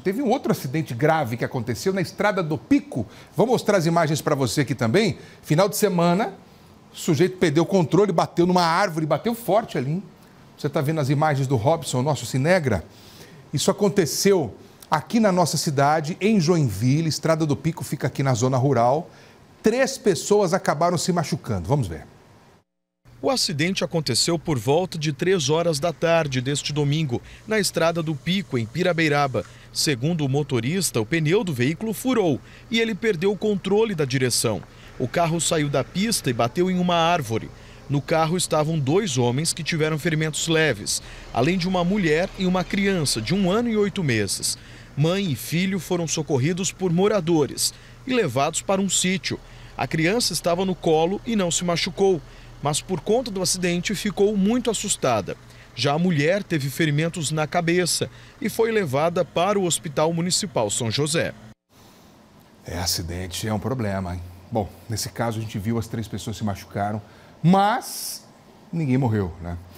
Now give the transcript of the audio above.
teve um outro acidente grave que aconteceu na estrada do Pico. Vou mostrar as imagens para você aqui também. Final de semana, o sujeito perdeu o controle, bateu numa árvore, bateu forte ali. Hein? Você está vendo as imagens do Robson, nosso Cinegra? Isso aconteceu aqui na nossa cidade, em Joinville. Estrada do Pico fica aqui na zona rural. Três pessoas acabaram se machucando. Vamos ver. O acidente aconteceu por volta de 3 horas da tarde deste domingo, na estrada do Pico, em Pirabeiraba. Segundo o motorista, o pneu do veículo furou e ele perdeu o controle da direção. O carro saiu da pista e bateu em uma árvore. No carro estavam dois homens que tiveram ferimentos leves, além de uma mulher e uma criança de um ano e oito meses. Mãe e filho foram socorridos por moradores e levados para um sítio. A criança estava no colo e não se machucou mas por conta do acidente ficou muito assustada. Já a mulher teve ferimentos na cabeça e foi levada para o Hospital Municipal São José. É, acidente é um problema, hein? Bom, nesse caso a gente viu as três pessoas se machucaram, mas ninguém morreu, né?